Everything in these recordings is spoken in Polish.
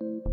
Thank you.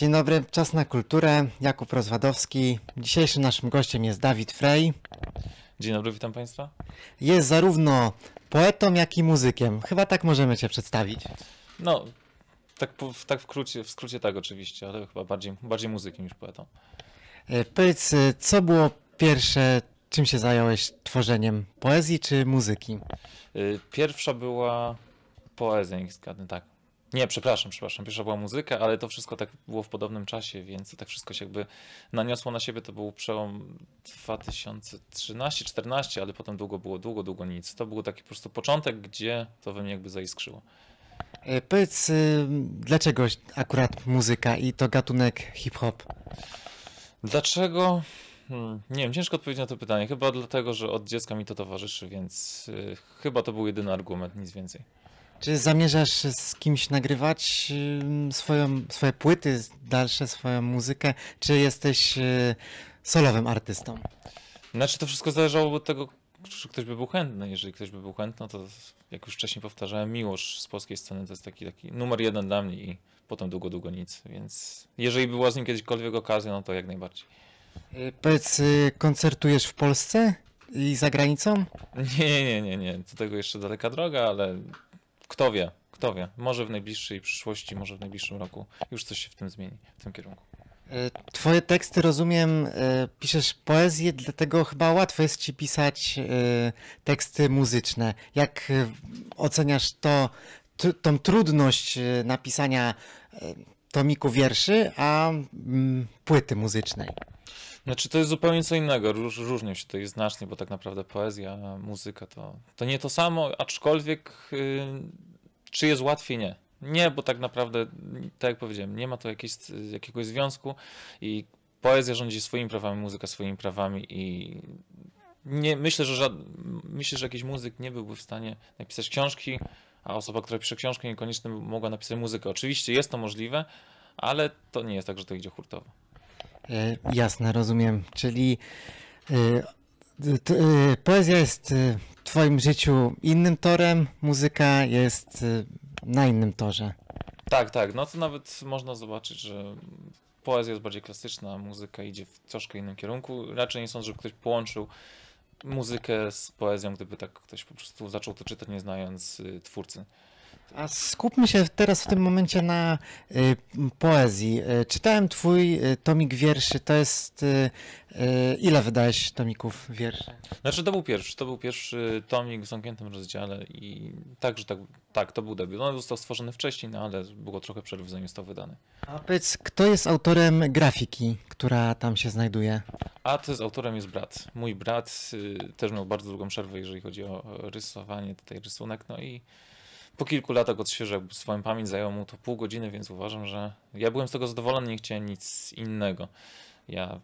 Dzień dobry, czas na kulturę. Jakub Rozwadowski. Dzisiejszym naszym gościem jest Dawid Frey. Dzień dobry, witam Państwa. Jest zarówno poetą, jak i muzykiem. Chyba tak możemy Cię przedstawić. No, tak, tak w, w skrócie tak oczywiście, ale chyba bardziej, bardziej muzykiem niż poetą. E, powiedz, e, co było pierwsze, czym się zająłeś tworzeniem poezji czy muzyki? E, pierwsza była poezja, tak, nie, przepraszam, przepraszam. Pierwsza była muzyka, ale to wszystko tak było w podobnym czasie, więc tak wszystko się jakby naniosło na siebie. To był przełom 2013-14, ale potem długo było, długo, długo nic. To był taki po prostu początek, gdzie to we mnie jakby zaiskrzyło. E, powiedz, y, dlaczego akurat muzyka i to gatunek hip-hop? Dlaczego? Hmm, nie wiem, ciężko odpowiedzieć na to pytanie. Chyba dlatego, że od dziecka mi to towarzyszy, więc y, chyba to był jedyny argument, nic więcej. Czy zamierzasz z kimś nagrywać swoją, swoje płyty, dalsze swoją muzykę? Czy jesteś y, solowym artystą? Znaczy to wszystko zależało od tego, czy ktoś by był chętny. Jeżeli ktoś by był chętny, no to jak już wcześniej powtarzałem, miłość z polskiej sceny to jest taki, taki numer jeden dla mnie i potem długo, długo nic. Więc jeżeli była z nim kiedykolwiek okazja, no to jak najbardziej. Y, powiedz, y, koncertujesz w Polsce i za granicą? Nie, nie, nie, nie. Do tego jeszcze daleka droga, ale kto wie, kto wie. Może w najbliższej przyszłości, może w najbliższym roku już coś się w tym zmieni, w tym kierunku. E, twoje teksty, rozumiem, e, piszesz poezję, dlatego chyba łatwo jest ci pisać e, teksty muzyczne. Jak oceniasz to, tą trudność napisania tomiku wierszy, a mm, płyty muzycznej? Znaczy to jest zupełnie co innego, Róż, różnią się tutaj znacznie, bo tak naprawdę poezja, muzyka to, to nie to samo, aczkolwiek yy, czy jest łatwiej? Nie. Nie, bo tak naprawdę, tak jak powiedziałem, nie ma to jakiejś, jakiegoś związku i poezja rządzi swoimi prawami, muzyka swoimi prawami i nie, myślę, że żad, myślę, że jakiś muzyk nie byłby w stanie napisać książki, a osoba, która pisze książkę, niekoniecznie mogła napisać muzykę. Oczywiście jest to możliwe, ale to nie jest tak, że to idzie hurtowo. E, jasne, rozumiem. Czyli e, e, poezja jest w Twoim życiu innym torem, muzyka jest na innym torze. Tak, tak. No to nawet można zobaczyć, że poezja jest bardziej klasyczna, muzyka idzie w troszkę innym kierunku. Raczej nie sądzę, żeby ktoś połączył muzykę z poezją, gdyby tak ktoś po prostu zaczął to czytać, nie znając y, twórcy. A skupmy się teraz w tym momencie na y, poezji. Y, czytałem twój y, tomik wierszy. To jest y, y, ile wydałeś tomików wierszy? Znaczy to był pierwszy, to był pierwszy tomik w zamkniętym rozdziale i także tak, tak, to był debiut. No, on został stworzony wcześniej, no ale było trochę przerw zanim został wydany. A powiedz, kto jest autorem grafiki, która tam się znajduje? A to jest autorem jest brat. Mój brat y, też miał bardzo długą przerwę, jeżeli chodzi o rysowanie, tutaj rysunek, no i po kilku latach odświeżył swoją pamięć, zajęło mu to pół godziny, więc uważam, że ja byłem z tego zadowolony, nie chciałem nic innego. Ja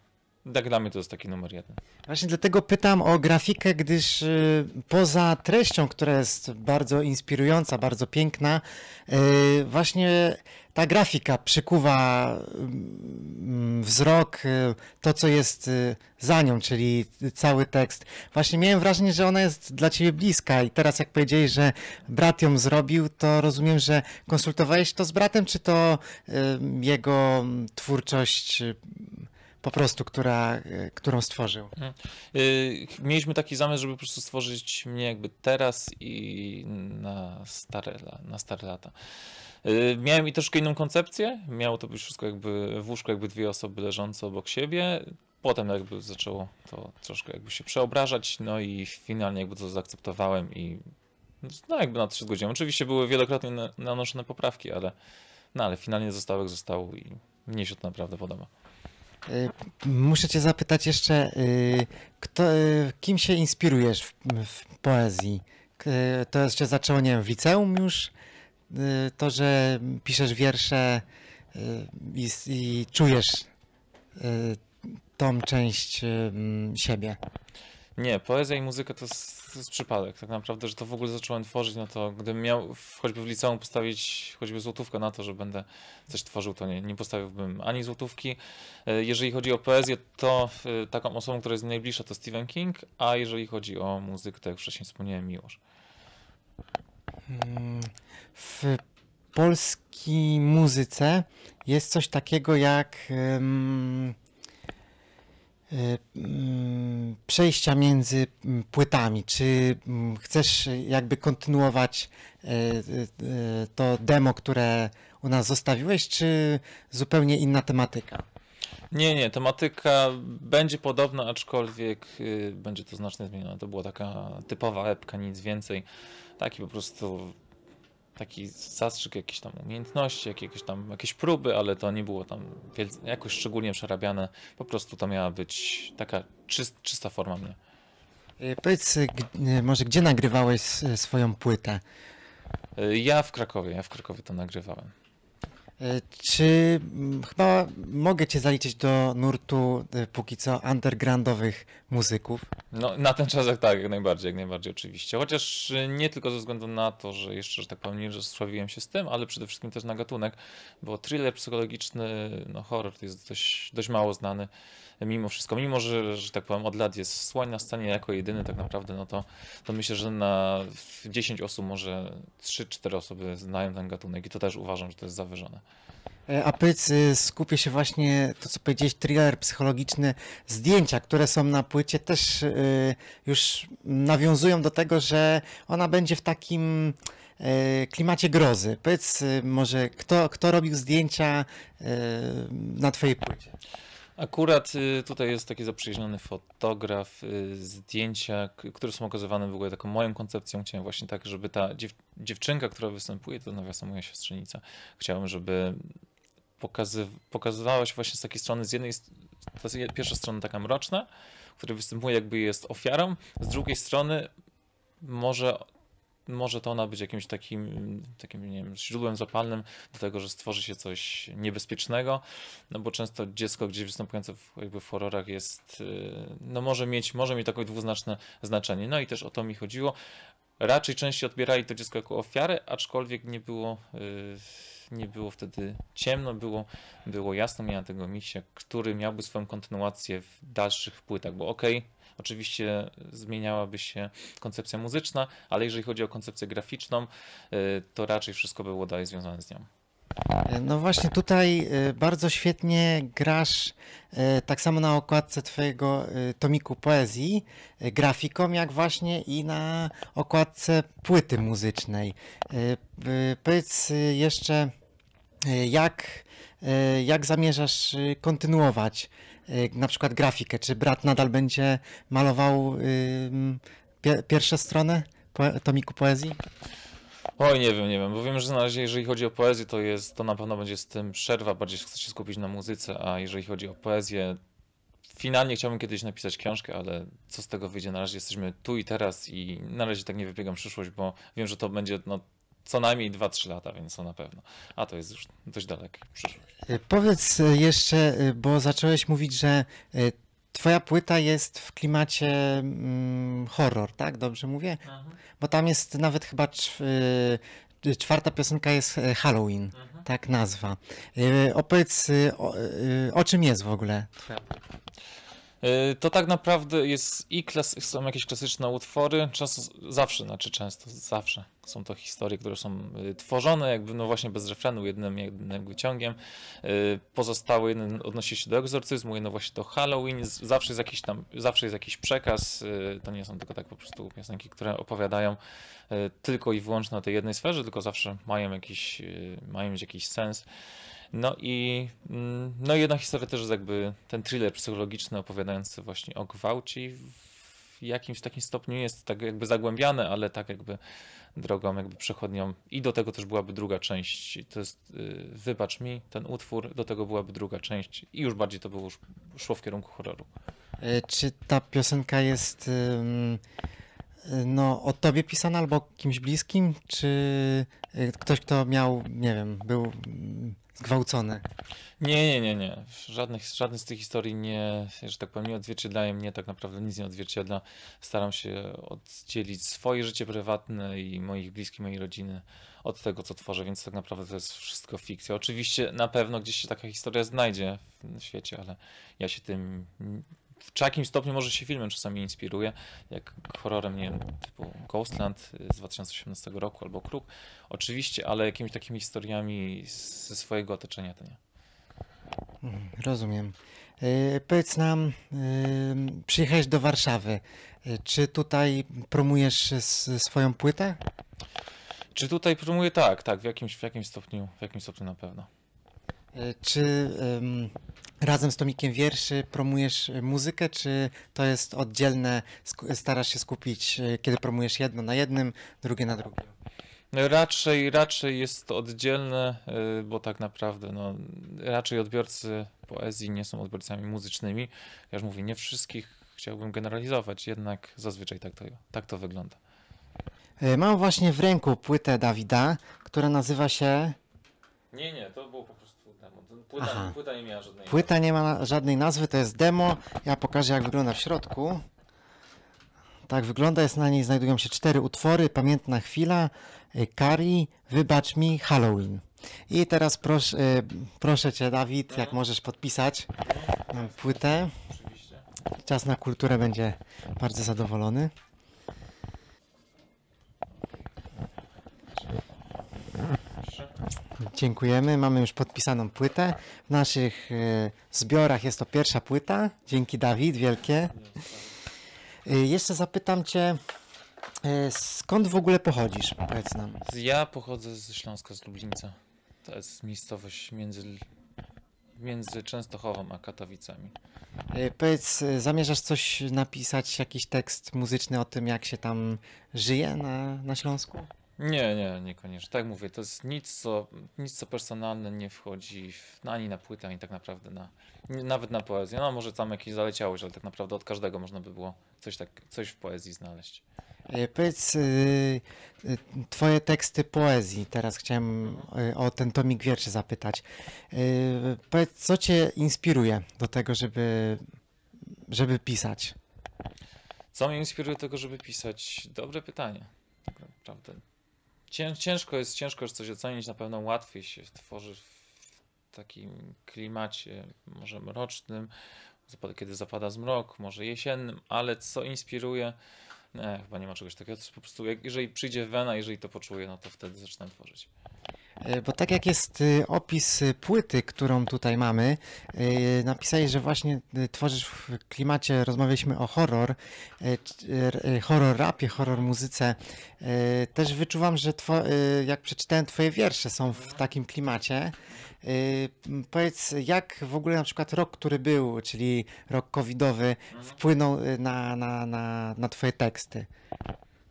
tak dla mnie to jest taki numer jeden. Właśnie dlatego pytam o grafikę, gdyż y, poza treścią, która jest bardzo inspirująca, bardzo piękna, y, właśnie ta grafika przykuwa mm, wzrok, y, to co jest y, za nią, czyli cały tekst. Właśnie miałem wrażenie, że ona jest dla ciebie bliska i teraz jak powiedziałeś, że brat ją zrobił, to rozumiem, że konsultowałeś to z bratem, czy to y, jego twórczość po prostu, która, e, którą stworzył. Mhm. Y, mieliśmy taki zamysł, żeby po prostu stworzyć mnie jakby teraz i na stare, na stare lata. Y, miałem i troszkę inną koncepcję. Miało to być wszystko jakby w łóżku, jakby dwie osoby leżące obok siebie. Potem jakby zaczęło to troszkę jakby się przeobrażać, no i finalnie jakby to zaakceptowałem i no jakby na to się zgodziłem. Oczywiście były wielokrotnie nanoszone poprawki, ale no ale finalnie został jak został i mnie się to naprawdę podoba. Y, muszę cię zapytać jeszcze, y, kto, y, kim się inspirujesz w, w poezji? To jest się zaczęło, nie wiem, w liceum już? To, że piszesz wiersze i, i czujesz tą część siebie? Nie, poezja i muzyka to jest, to jest przypadek. Tak naprawdę, że to w ogóle zacząłem tworzyć, no to gdybym miał choćby w liceum postawić choćby złotówkę na to, że będę coś tworzył, to nie, nie postawiłbym ani złotówki. E, jeżeli chodzi o poezję, to e, taką osobą, która jest najbliższa to Stephen King, a jeżeli chodzi o muzykę, to jak wcześniej wspomniałem, Miłosz. Mm, w polskiej muzyce jest coś takiego jak... Um, um, przejścia między mm, płytami? Czy mm, chcesz jakby kontynuować e, e, to demo, które u nas zostawiłeś, czy zupełnie inna tematyka? Nie, nie, tematyka będzie podobna, aczkolwiek y, będzie to znacznie zmienione. To była taka typowa epka, nic więcej. Taki po prostu taki zastrzyk jakichś tam umiejętności, jakieś tam jakieś próby, ale to nie było tam jakoś szczególnie przerabiane. Po prostu to miała być taka czyst, czysta forma mnie. E, powiedz e, e, może, gdzie nagrywałeś swoją płytę? Ja w Krakowie, ja w Krakowie to nagrywałem. E, czy mm, chyba mogę Cię zaliczyć do nurtu e, póki co undergroundowych muzyków? No, na ten czas tak, jak najbardziej, jak najbardziej oczywiście. Chociaż e, nie tylko ze względu na to, że jeszcze, że tak powiem, nie rozsławiłem się z tym, ale przede wszystkim też na gatunek, bo thriller psychologiczny, no horror to jest dość, dość mało znany mimo wszystko, mimo że, że tak powiem, od lat jest słoń na stanie jako jedyny tak naprawdę, no to, to myślę, że na 10 osób może 3-4 osoby znają ten gatunek i to też uważam, że to jest zawyżone. E, a pyc, y, skupię się właśnie, to co powiedziałeś, thriller psychologiczny, zdjęcia, które są na płycie też y, już nawiązują do tego, że ona będzie w takim e, klimacie grozy. Powiedz y, może, kto, kto robił zdjęcia e, na twojej płycie? Akurat y, tutaj jest taki zaprzyjaźniony fotograf, y, zdjęcia, które są okazywane w ogóle taką moją koncepcją. Chciałem właśnie tak, żeby ta dziew dziewczynka, która występuje, to nawiasem moja siostrzenica, chciałem, żeby pokazy pokazywała się właśnie z takiej strony, z jednej, ta pierwsza strona taka mroczna, która występuje jakby jest ofiarą, z drugiej strony może może to ona być jakimś takim, takim nie wiem, źródłem zapalnym do tego, że stworzy się coś niebezpiecznego, no bo często dziecko gdzieś występujące w, jakby w horrorach jest, y, no może mieć, może mieć takie dwuznaczne znaczenie. No i też o to mi chodziło. Raczej częściej odbierali to dziecko jako ofiarę, aczkolwiek nie było, y, nie było wtedy ciemno, było, było jasno. Miałem tego misia, który miałby swoją kontynuację w dalszych płytach, bo okej, okay, Oczywiście zmieniałaby się koncepcja muzyczna, ale jeżeli chodzi o koncepcję graficzną, y, to raczej wszystko było dalej związane z nią. No właśnie tutaj y, bardzo świetnie grasz y, tak samo na okładce twojego tomiku poezji grafiką, jak właśnie i na okładce płyty muzycznej. Powiedz jeszcze jak, jak zamierzasz kontynuować Y, na przykład grafikę? Czy brat nadal będzie malował y, pierwsze strony tomiku poezji? Oj, nie wiem, nie wiem, bo wiem, że na razie, jeżeli chodzi o poezję, to jest, to na pewno będzie z tym przerwa, bardziej chcę się skupić na muzyce, a jeżeli chodzi o poezję, finalnie chciałbym kiedyś napisać książkę, ale co z tego wyjdzie, na razie jesteśmy tu i teraz i na razie tak nie wybiegam przyszłość, bo wiem, że to będzie, no, co najmniej 2-3 lata, więc są na pewno. A to jest już dość daleko. E, powiedz e, jeszcze, e, bo zacząłeś mówić, że Twoja płyta jest w klimacie mm, horror, tak? Dobrze mówię? Aha. Mhm. Bo tam jest nawet chyba czwarta piosenka jest Halloween, Aha. Mhm. tak nazwa. Opowiedz o, o czym jest w ogóle? E, to tak naprawdę jest i są jakieś klasyczne utwory, często, zawsze, znaczy często, zawsze są to historie, które są e, tworzone jakby no właśnie bez refrenu, jednym, jednym wyciągiem. E, pozostałe jeden odnosi się do egzorcyzmu, jedno właśnie do Halloween. Zawsze jest jakiś tam, zawsze jest jakiś przekaz. To nie są tylko tak po prostu piosenki, które opowiadają tylko i wyłącznie o tej jednej sferze, tylko zawsze mają jakiś, mają jakiś sens. No i mm, no jedna historia też jest jakby ten thriller psychologiczny opowiadający właśnie o gwałcie w jakimś takim stopniu jest tak jakby zagłębiane, ale tak jakby drogą jakby przechodnią i do tego też byłaby druga część, to jest y, Wybacz mi ten utwór, do tego byłaby druga część i już bardziej to było szło w kierunku horroru. E, czy ta piosenka jest... Um no, o tobie pisana albo kimś bliskim, czy y, ktoś, kto miał, nie wiem, był mm, zgwałcony? Nie, nie, nie, nie. Żadnych, żadnych z tych historii nie, że tak powiem, nie odzwierciedlają mnie, tak naprawdę nic nie odzwierciedla. Staram się oddzielić swoje życie prywatne i moich bliskich, mojej rodziny od tego, co tworzę, więc tak naprawdę to jest wszystko fikcja. Oczywiście na pewno gdzieś się taka historia znajdzie w świecie, ale ja się tym w jakimś stopniu może się filmem czasami inspiruje, jak horrorem, nie wiem, typu Ghostland z 2018 roku albo Kruk. Oczywiście, ale jakimiś takimi historiami ze swojego otoczenia to nie. Rozumiem. E, powiedz nam, e, przyjechałeś do Warszawy. E, czy tutaj promujesz swoją płytę? Czy tutaj promuję? Tak, tak, w jakimś, w jakimś stopniu, w jakimś stopniu na pewno. E, czy um, razem z Tomikiem Wierszy promujesz e, muzykę, czy to jest oddzielne, starasz się skupić, e, kiedy promujesz jedno na jednym, drugie na drugim? No raczej, raczej jest to oddzielne, bo tak naprawdę no, raczej odbiorcy poezji nie są odbiorcami muzycznymi. Ja już mówię, nie wszystkich chciałbym generalizować, jednak zazwyczaj tak to, tak to wygląda. Mam właśnie w ręku płytę Dawida, która nazywa się. Nie, nie, to było po prostu. Płyta, płyta, nie miała żadnej Płyta nazwy. nie ma żadnej nazwy, to jest demo. Ja pokażę jak wygląda w środku. Tak wygląda, jest na niej znajdują się cztery utwory, Pamiętna chwila, y, Kari, Wybacz mi, Halloween. I teraz pros, y, proszę Cię Dawid, mhm. jak możesz podpisać mhm. płytę. Oczywiście. Czas na kulturę będzie bardzo zadowolony. proszę. Dziękujemy. Mamy już podpisaną płytę. W naszych e, zbiorach jest to pierwsza płyta. Dzięki Dawid, wielkie. E, jeszcze zapytam Cię, e, skąd w ogóle pochodzisz? Powiedz nam. Ja pochodzę ze Śląska, z Lublińca. To jest miejscowość między, między Częstochową a Katowicami. Powiedz, zamierzasz coś napisać, jakiś tekst muzyczny o tym, jak się tam żyje na, na Śląsku? Nie, nie, niekoniecznie. Tak mówię, to jest nic, co, nic, co personalne nie wchodzi w, no, ani na płytę, ani tak naprawdę na, nie, nawet na poezję. No może tam jakieś zaleciałeś, ale tak naprawdę od każdego można by było coś, tak, coś w poezji znaleźć. E, powiedz, yy, twoje teksty poezji, teraz chciałem y, o ten tomik wierszy zapytać. Yy, powiedz, co cię inspiruje do tego, żeby, żeby pisać? Co mnie inspiruje do tego, żeby pisać? Dobre pytanie. Tak naprawdę ciężko jest, ciężko jest coś ocenić, na pewno łatwiej się tworzy w takim klimacie, może mrocznym, kiedy zapada zmrok, może jesiennym, ale co inspiruje? Nie, chyba nie ma czegoś takiego. To po prostu, jeżeli przyjdzie wena, jeżeli to poczuję, no to wtedy zaczynam tworzyć. E, bo tak jak jest e, opis e, płyty, którą tutaj mamy, napisałeś, że właśnie tworzysz w klimacie, rozmawialiśmy o horror, horror rapie, horror muzyce. Też wyczuwam, że two, jak przeczytałem twoje wiersze są w takim klimacie. Powiedz, jak w ogóle na przykład rok, który był, czyli rok covidowy, wpłynął na, na, na, na twoje teksty?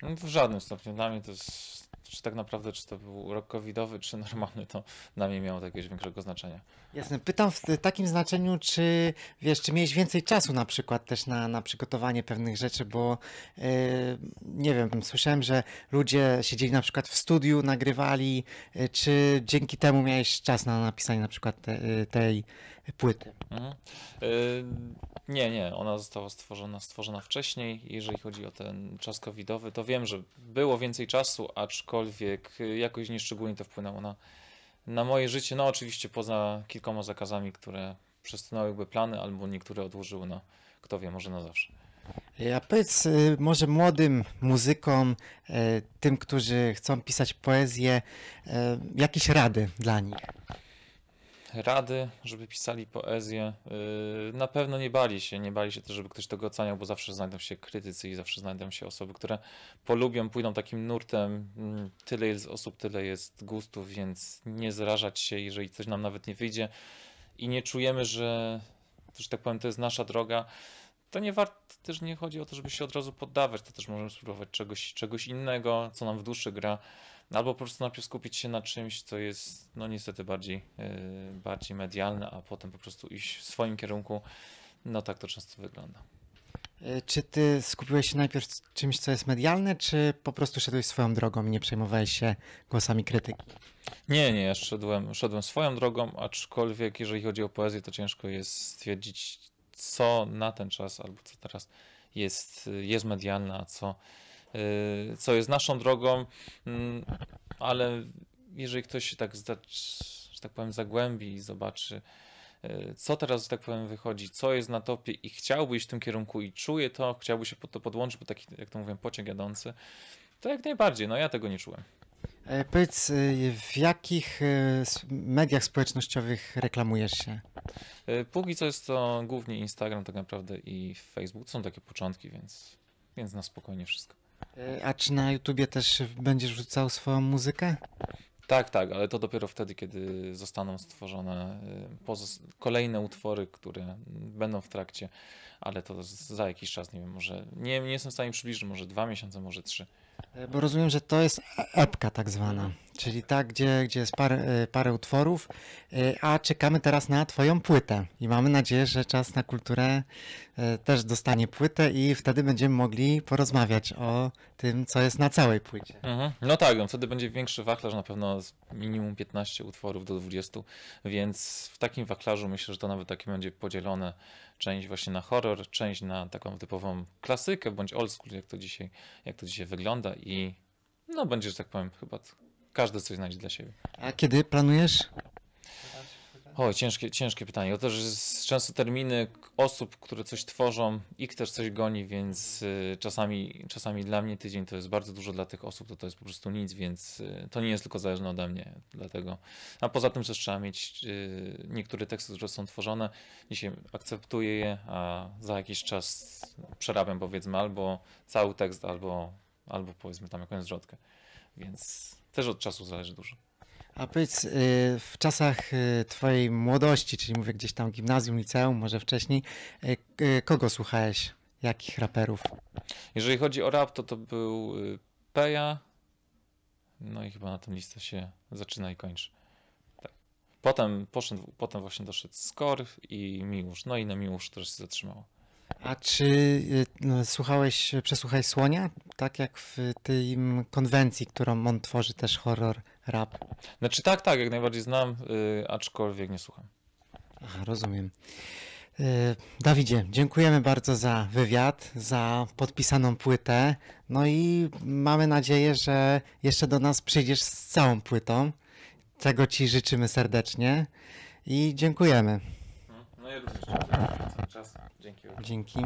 No, w żadnym stopniu. Dla mnie to jest czy tak naprawdę, czy to był rok covidowy, czy normalny, to dla mnie miało to jakiegoś większego znaczenia. Jasne. Pytam w takim znaczeniu, czy wiesz, czy miałeś więcej czasu na przykład też na, na przygotowanie pewnych rzeczy, bo yy, nie wiem, słyszałem, że ludzie siedzieli na przykład w studiu, nagrywali, yy, czy dzięki temu miałeś czas na napisanie na przykład te, yy, tej płyty? Mhm. nie, nie, ona została stworzona, stworzona wcześniej. Jeżeli chodzi o ten czas covidowy, to wiem, że było więcej czasu, aczkolwiek jakoś nieszczególnie to wpłynęło na na moje życie, no oczywiście poza kilkoma zakazami, które przesunęłyby plany, albo niektóre odłożyły no kto wie, może na zawsze. Ja powiedz y, może młodym muzykom, y, tym, którzy chcą pisać poezję, y, jakieś rady dla nich? rady, żeby pisali poezję. Y, na pewno nie bali się, nie bali się też, żeby ktoś tego oceniał, bo zawsze znajdą się krytycy i zawsze znajdą się osoby, które polubią, pójdą takim nurtem. Mm, tyle jest osób, tyle jest gustów, więc nie zrażać się, jeżeli coś nam nawet nie wyjdzie i nie czujemy, że, że tak powiem, to jest nasza droga. To nie warto, też nie chodzi o to, żeby się od razu poddawać, to też możemy spróbować czegoś, czegoś innego, co nam w duszy gra. No, albo po prostu najpierw skupić się na czymś, co jest no niestety bardziej, e, bardziej medialne, a potem po prostu iść w swoim kierunku. No tak to często wygląda. E, czy ty skupiłeś się najpierw czymś, co jest medialne, czy po prostu szedłeś swoją drogą i nie przejmowałeś się głosami krytyki? Nie, nie, ja szedłem, szedłem swoją drogą, aczkolwiek jeżeli chodzi o poezję, to ciężko jest stwierdzić, co na ten czas albo co teraz jest, jest medialne, a co, Y, co jest naszą drogą, mm, ale jeżeli ktoś się tak, że tak powiem, zagłębi i zobaczy, y, co teraz, że tak powiem, wychodzi, co jest na topie i chciałby iść w tym kierunku i czuje to, chciałby się pod to podłączyć, bo taki, jak to mówię, pociąg jadący, to jak najbardziej, no ja tego nie czułem. E, powiedz, y, w jakich mediach społecznościowych reklamujesz się? Póki co jest to głównie Instagram tak naprawdę i Facebook. Są takie początki, więc, więc na spokojnie wszystko. E, a czy na YouTubie też będziesz wrzucał swoją muzykę? Tak, tak, ale to dopiero wtedy, kiedy zostaną stworzone e, kolejne utwory, które będą w trakcie, ale to za jakiś czas, nie wiem, może nie, nie jestem w stanie przybliżyć, może dwa miesiące, może trzy. E, bo rozumiem, że to jest epka tak zwana. Mhm czyli tak, gdzie, gdzie jest parę, e, parę utworów, e, a czekamy teraz na Twoją płytę i mamy nadzieję, że Czas na Kulturę e, też dostanie płytę i wtedy będziemy mogli porozmawiać o tym, co jest na całej płycie. Mhm. No tak, no, wtedy będzie większy wachlarz, na pewno z minimum 15 utworów do 20, więc w takim wachlarzu myślę, że to nawet takie będzie podzielone, część właśnie na horror, część na taką typową klasykę bądź old school, jak to dzisiaj, jak to dzisiaj wygląda i no będzie, że tak powiem, chyba każdy coś znajdzie dla siebie. A kiedy planujesz? O, ciężkie, ciężkie pytanie. To że często terminy osób, które coś tworzą, ich też coś goni, więc y, czasami, czasami dla mnie tydzień to jest bardzo dużo, dla tych osób to, to jest po prostu nic, więc y, to nie jest tylko zależne ode mnie. Dlatego. A poza tym też trzeba mieć y, niektóre teksty, które są tworzone. Dzisiaj akceptuję je, a za jakiś czas przerabiam powiedzmy albo cały tekst, albo, albo powiedzmy tam jakąś zwrotkę. Więc też od czasu zależy dużo. A powiedz, y, w czasach y, twojej młodości, czyli mówię gdzieś tam gimnazjum, liceum, może wcześniej, y, kogo słuchałeś? Jakich raperów? Jeżeli chodzi o rap, to to był Peja, no i chyba na tym lista się zaczyna i kończy. Tak. Potem, poszedł, potem właśnie doszedł Skor i Miłusz, no i na Miłusz też się zatrzymało. A czy y, no, słuchałeś, przesłuchaj Słonia? Tak jak w tej konwencji, którą on tworzy też horror rap. Znaczy tak, tak, jak najbardziej znam, y, aczkolwiek nie słucham. Aha, rozumiem. Y, Dawidzie, dziękujemy bardzo za wywiad, za podpisaną płytę. No i mamy nadzieję, że jeszcze do nas przyjdziesz z całą płytą, czego Ci życzymy serdecznie i dziękujemy. No, no ja również czas. Dzięki. Dzięki.